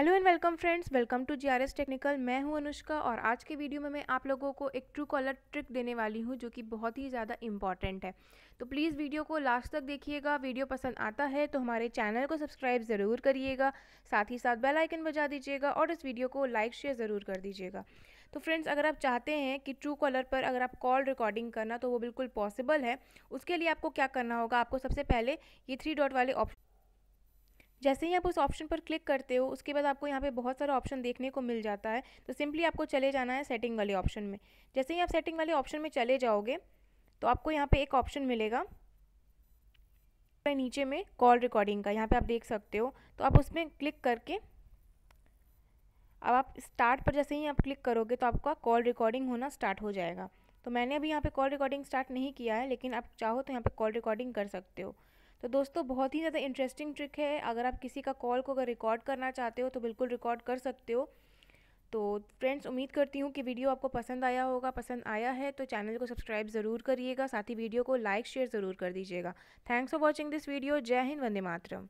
hello and welcome friends welcome to GRS technical मैं हूं अनुष्का और आज के वीडियो में मैं आप लोगों को एक ट्रू कॉलर ट्रिक देने वाली हूं जो कि बहुत ही ज़्यादा इम्पॉर्टेंट है तो प्लीज़ वीडियो को लास्ट तक देखिएगा वीडियो पसंद आता है तो हमारे चैनल को सब्सक्राइब ज़रूर करिएगा साथ ही साथ बेलाइकन बजा दीजिएगा और इस वीडियो को लाइक शेयर ज़रूर कर दीजिएगा तो फ्रेंड्स अगर आप चाहते हैं कि ट्रू कॉलर पर अगर आप कॉल रिकॉर्डिंग करना तो वो बिल्कुल पॉसिबल है उसके लिए आपको क्या करना होगा आपको सबसे पहले ये थ्री डॉट वाले ऑप्शन जैसे ही आप उस ऑप्शन पर क्लिक करते हो उसके बाद आपको यहाँ पे बहुत सारा ऑप्शन देखने को मिल जाता है तो सिंपली आपको चले जाना है सेटिंग वाले ऑप्शन में जैसे ही आप सेटिंग वाले ऑप्शन में चले जाओगे तो आपको यहाँ पर एक ऑप्शन मिलेगा नीचे में कॉल रिकॉर्डिंग का यहाँ पे आप देख सकते हो तो आप उसमें क्लिक करके अब आप स्टार्ट पर जैसे ही आप क्लिक करोगे तो आपका कॉल रिकॉर्डिंग होना स्टार्ट हो जाएगा तो मैंने अभी यहाँ पे कॉल रिकॉर्डिंग स्टार्ट नहीं किया है लेकिन आप चाहो तो यहाँ पे कॉल रिकॉर्डिंग कर सकते हो तो दोस्तों बहुत ही ज़्यादा इंटरेस्टिंग ट्रिक है अगर आप किसी का कॉल को अगर रिकॉर्ड करना चाहते हो तो बिल्कुल रिकॉर्ड कर सकते हो तो फ्रेंड्स उम्मीद करती हूँ कि वीडियो आपको पसंद आया होगा पसंद आया है तो चैनल को सब्सक्राइब ज़रूर करिएगा साथ ही वीडियो को लाइक शेयर ज़रूर कर दीजिएगा thanks for watching this video जय हिंद वंदे मातरम